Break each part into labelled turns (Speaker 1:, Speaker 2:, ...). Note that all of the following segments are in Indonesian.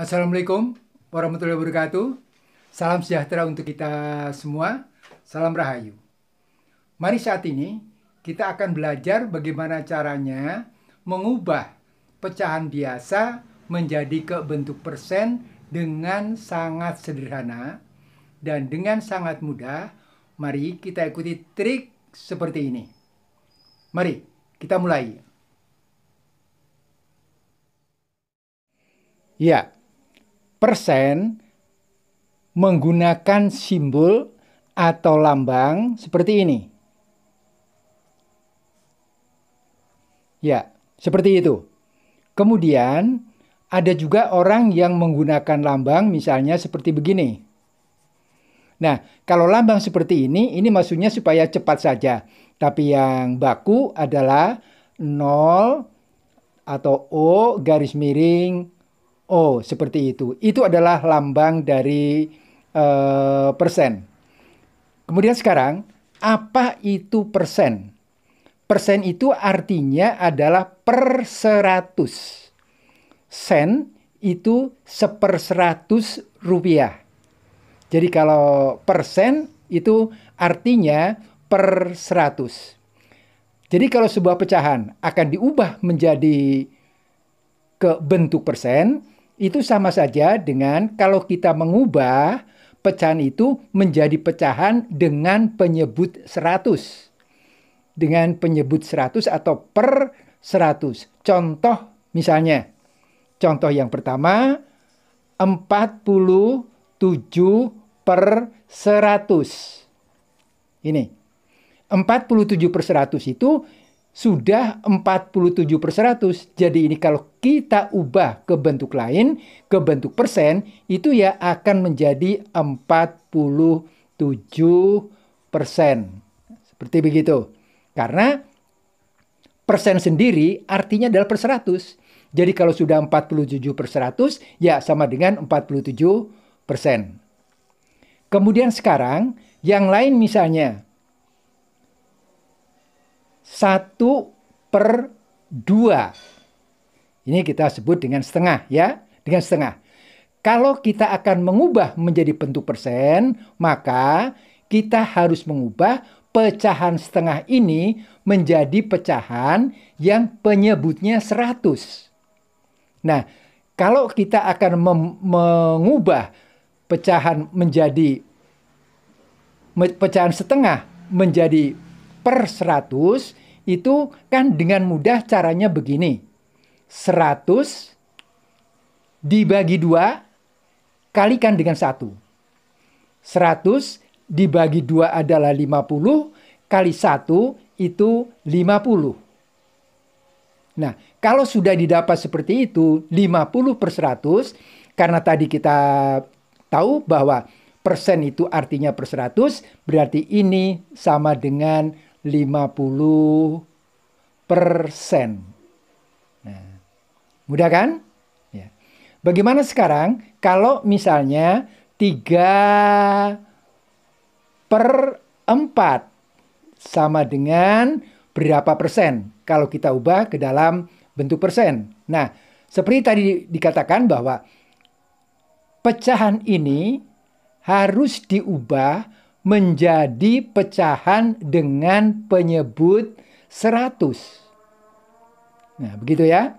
Speaker 1: Assalamualaikum warahmatullahi wabarakatuh. Salam sejahtera untuk kita semua. Salam rahayu. Mari saat ini kita akan belajar bagaimana caranya mengubah pecahan biasa menjadi ke bentuk persen dengan sangat sederhana dan dengan sangat mudah. Mari kita ikuti trik seperti ini. Mari kita mulai. Ya, Persen menggunakan simbol atau lambang seperti ini. Ya, seperti itu. Kemudian ada juga orang yang menggunakan lambang misalnya seperti begini. Nah, kalau lambang seperti ini, ini maksudnya supaya cepat saja. Tapi yang baku adalah 0 atau O garis miring Oh, seperti itu. Itu adalah lambang dari uh, persen. Kemudian sekarang, apa itu persen? Persen itu artinya adalah per seratus. Sen itu seper seratus rupiah. Jadi kalau persen itu artinya per seratus. Jadi kalau sebuah pecahan akan diubah menjadi ke bentuk persen, itu sama saja dengan kalau kita mengubah pecahan itu menjadi pecahan dengan penyebut 100. Dengan penyebut 100 atau per 100. Contoh misalnya. Contoh yang pertama 47 per 100. Ini. 47 per 100 itu sudah 47 per 100. Jadi ini kalau kita ubah ke bentuk lain, ke bentuk persen, itu ya akan menjadi 47 persen. Seperti begitu. Karena persen sendiri artinya adalah per 100. Jadi kalau sudah 47 per 100, ya sama dengan 47 persen. Kemudian sekarang, yang lain misalnya satu per dua. Ini kita sebut dengan setengah ya, dengan setengah. Kalau kita akan mengubah menjadi bentuk persen, maka kita harus mengubah pecahan setengah ini menjadi pecahan yang penyebutnya 100. Nah, kalau kita akan mengubah pecahan menjadi pecahan setengah menjadi per 100, itu kan dengan mudah caranya begini. 100 dibagi 2 kalikan dengan 1. 100 dibagi 2 adalah 50 kali 1 itu 50. Nah, kalau sudah didapat seperti itu 50 per 100 karena tadi kita tahu bahwa persen itu artinya per 100 berarti ini sama dengan 50 persen. Nah, mudah kan? Ya. Bagaimana sekarang kalau misalnya 3 per 4 sama dengan berapa persen kalau kita ubah ke dalam bentuk persen. Nah, seperti tadi dikatakan bahwa pecahan ini harus diubah menjadi pecahan dengan penyebut 100. Nah, begitu ya.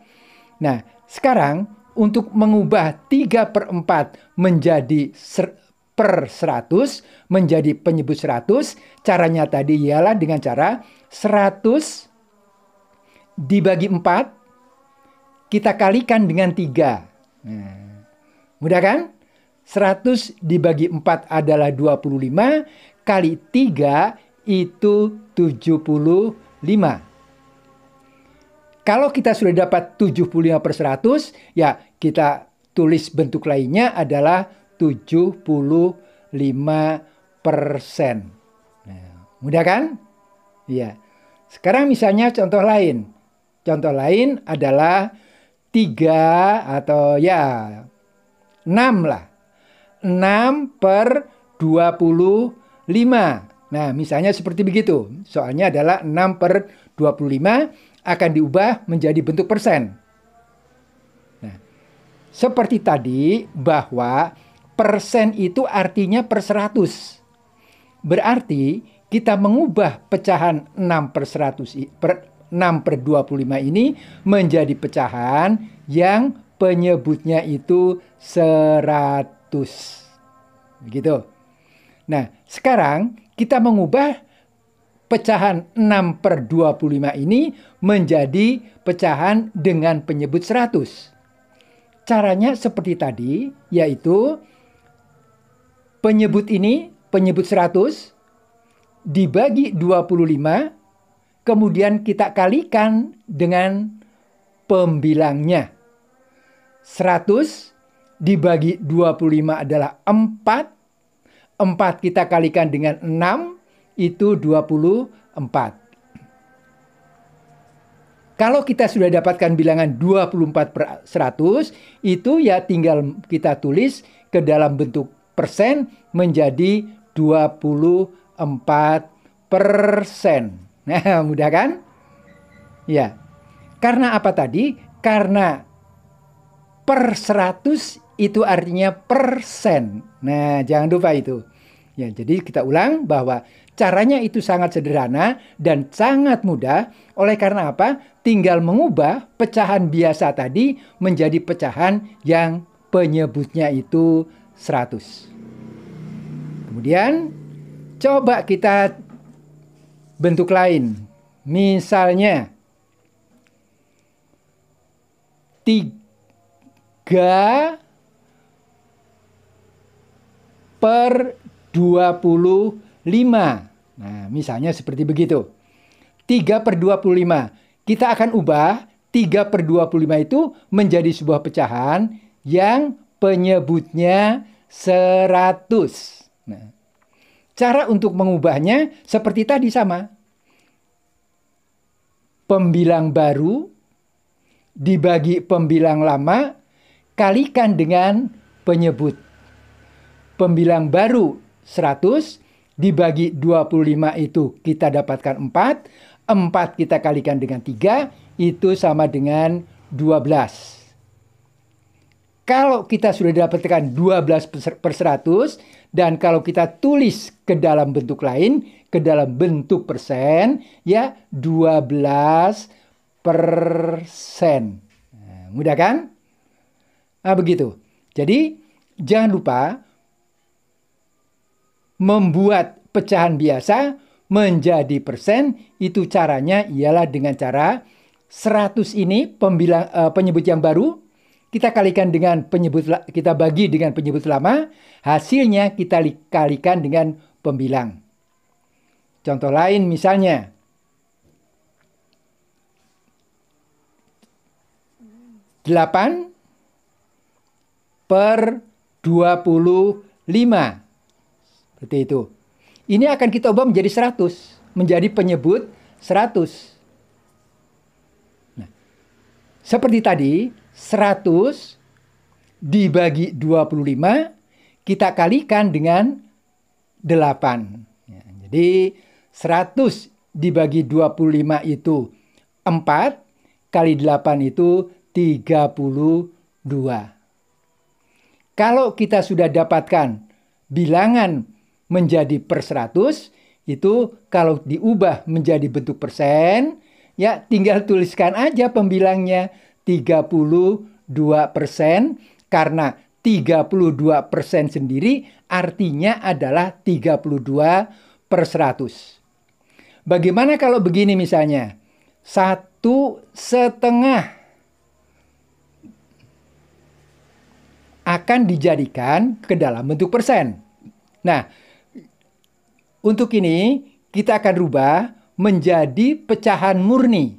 Speaker 1: Nah, sekarang untuk mengubah 3 per 4 menjadi per 100 menjadi penyebut 100, caranya tadi ialah dengan cara 100 dibagi 4, kita kalikan dengan 3. Nah, mudah kan? 100 dibagi 4 adalah 25 kali 3 itu 75. Kalau kita sudah dapat 75 per 100, ya kita tulis bentuk lainnya adalah 75 persen. Nah, mudah kan? Iya. Sekarang misalnya contoh lain. Contoh lain adalah 3 atau ya 6 lah. 6 per 25. Nah, misalnya seperti begitu. Soalnya adalah 6 per 25 akan diubah menjadi bentuk persen. Nah, seperti tadi bahwa persen itu artinya per 100. Berarti kita mengubah pecahan 6 per 100 per 6 per 25 ini menjadi pecahan yang penyebutnya itu 100. Begitu. Nah, sekarang kita mengubah pecahan 6 per 25 ini menjadi pecahan dengan penyebut 100. Caranya seperti tadi, yaitu penyebut ini, penyebut 100, dibagi 25, kemudian kita kalikan dengan pembilangnya. 100 dibagi 25 adalah 4. 4 kita kalikan dengan 6 itu 24. Kalau kita sudah dapatkan bilangan 24 per 100, itu ya tinggal kita tulis ke dalam bentuk persen menjadi 24 persen. Nah, mudah kan? Ya. Karena apa tadi? Karena per 100 itu artinya persen. Nah, jangan lupa itu. Ya, jadi kita ulang bahwa caranya itu sangat sederhana dan sangat mudah. Oleh karena apa? Tinggal mengubah pecahan biasa tadi menjadi pecahan yang penyebutnya itu 100. Kemudian coba kita bentuk lain. Misalnya 3 per 25. Nah, misalnya seperti begitu. 3 per 25. Kita akan ubah 3 per 25 itu menjadi sebuah pecahan yang penyebutnya 100. Nah, cara untuk mengubahnya seperti tadi sama. Pembilang baru dibagi pembilang lama kalikan dengan penyebut. Pembilang baru 100 dibagi 25 itu kita dapatkan 4. 4 kita kalikan dengan 3 itu sama dengan 12. Kalau kita sudah dapatkan 12 per 100 dan kalau kita tulis ke dalam bentuk lain, ke dalam bentuk persen, ya 12 persen. Nah, mudah kan? Nah, begitu. Jadi jangan lupa membuat pecahan biasa menjadi persen itu caranya ialah dengan cara 100 ini pembilang, uh, eh, penyebut yang baru kita kalikan dengan penyebut kita bagi dengan penyebut lama hasilnya kita kalikan dengan pembilang contoh lain misalnya delapan per dua puluh lima seperti itu. Ini akan kita ubah menjadi 100. Menjadi penyebut 100. Nah, seperti tadi, 100 dibagi 25, kita kalikan dengan 8. Ya, jadi 100 dibagi 25 itu 4, kali 8 itu 32. Kalau kita sudah dapatkan bilangan menjadi per 100 itu kalau diubah menjadi bentuk persen ya tinggal tuliskan aja pembilangnya 32 persen karena 32 persen sendiri artinya adalah 32 per 100. Bagaimana kalau begini misalnya? Satu setengah akan dijadikan ke dalam bentuk persen. Nah, untuk ini, kita akan rubah menjadi pecahan murni.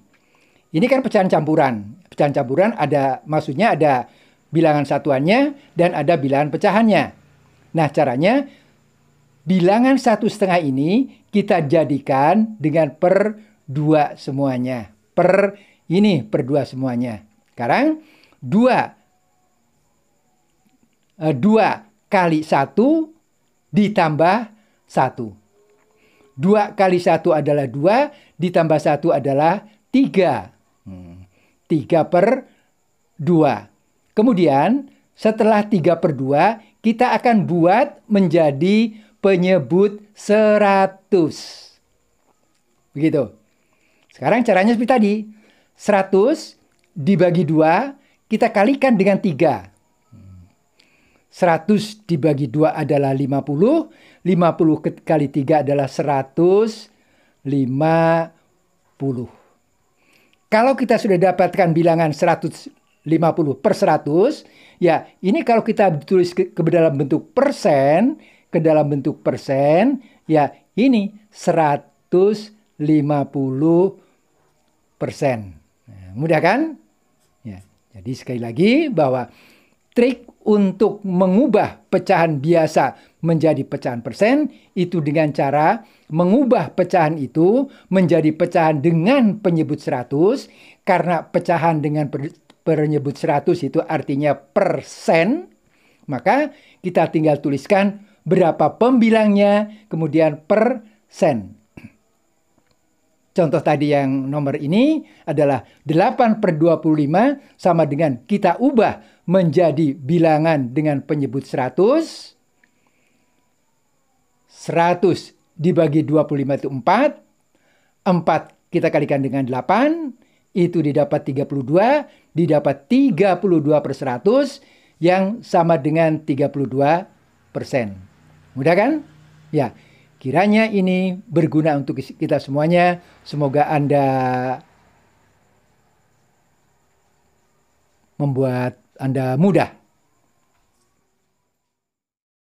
Speaker 1: Ini kan pecahan campuran. Pecahan campuran ada, maksudnya ada bilangan satuannya dan ada bilangan pecahannya. Nah, caranya bilangan satu setengah ini kita jadikan dengan per dua semuanya. Per ini per dua semuanya. Sekarang dua eh, dua kali satu ditambah satu. 2 kali 1 adalah 2, ditambah 1 adalah 3. 3 hmm. per 2. Kemudian setelah 3 per 2, kita akan buat menjadi penyebut 100. Begitu. Sekarang caranya seperti tadi. 100 dibagi 2, kita kalikan dengan 3. 100 dibagi 2 adalah 50. 50 kali 3 adalah 150. Kalau kita sudah dapatkan bilangan 150 per 100, ya ini kalau kita tulis ke, ke dalam bentuk persen, ke dalam bentuk persen, ya ini 150 persen. Nah, mudah kan? Ya. Jadi sekali lagi bahwa Trik untuk mengubah pecahan biasa menjadi pecahan persen itu dengan cara mengubah pecahan itu menjadi pecahan dengan penyebut 100 karena pecahan dengan penyebut 100 itu artinya persen maka kita tinggal tuliskan berapa pembilangnya kemudian persen Contoh tadi yang nomor ini adalah 8 per 25 sama dengan kita ubah menjadi bilangan dengan penyebut 100. 100 dibagi 25 itu 4. 4 kita kalikan dengan 8. Itu didapat 32. Didapat 32 per 100 yang sama dengan 32 persen. Mudah kan? Ya. Kiranya ini berguna untuk kita semuanya. Semoga Anda membuat Anda mudah